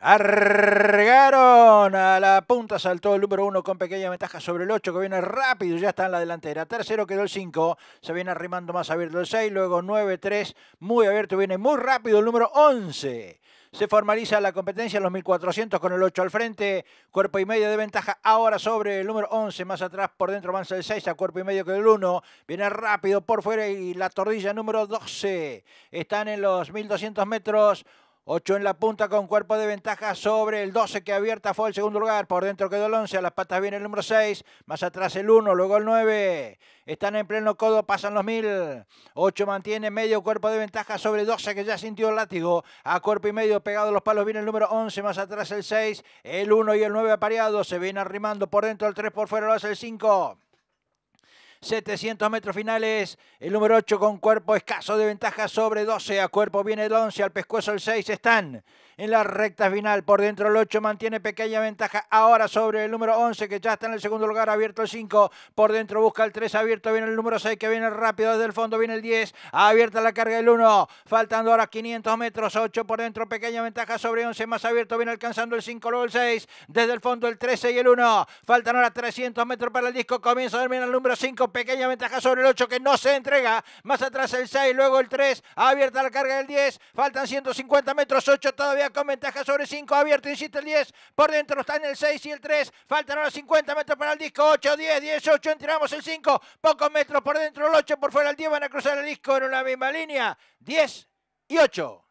Arregaron a la punta, saltó el número 1 con pequeña ventaja sobre el 8 que viene rápido, ya está en la delantera. Tercero quedó el 5, se viene arrimando más abierto el 6, luego 9, 3, muy abierto, viene muy rápido el número 11. Se formaliza la competencia en los 1400 con el 8 al frente, cuerpo y medio de ventaja ahora sobre el número 11, más atrás por dentro avanza el 6, a cuerpo y medio que el 1, viene rápido por fuera y la tordilla número 12. Están en los 1200 metros. 8 en la punta con cuerpo de ventaja sobre el 12 que abierta fue el segundo lugar. Por dentro quedó el 11, a las patas viene el número 6, más atrás el 1, luego el 9. Están en pleno codo, pasan los 1000. 8 mantiene medio cuerpo de ventaja sobre 12 que ya sintió el látigo. A cuerpo y medio pegado los palos viene el número 11, más atrás el 6, el 1 y el 9 apareados. Se viene arrimando por dentro el 3, por fuera lo hace el 5. 700 metros finales. El número 8 con cuerpo escaso de ventaja sobre 12. A cuerpo viene el 11. Al pescuezo el 6. Están en la recta final. Por dentro el 8 mantiene pequeña ventaja ahora sobre el número 11 que ya está en el segundo lugar. Abierto el 5. Por dentro busca el 3. Abierto viene el número 6 que viene rápido desde el fondo. Viene el 10. Abierta la carga el 1. Faltando ahora 500 metros. 8 por dentro. Pequeña ventaja sobre 11. Más abierto viene alcanzando el 5. Luego el 6. Desde el fondo el 13 y el 1. Faltan ahora 300 metros para el disco. Comienza a el número 5 pequeña ventaja sobre el 8 que no se entrega. Más atrás el 6, luego el 3. Abierta la carga del 10. Faltan 150 metros. 8 todavía con ventaja sobre 5. Abierto, insiste el 10. Por dentro están el 6 y el 3. Faltan ahora 50 metros para el disco. 8, 10, 10, 8. Entramos el 5. Pocos metros por dentro el 8. Por fuera el 10. Van a cruzar el disco en una misma línea. 10 y 8.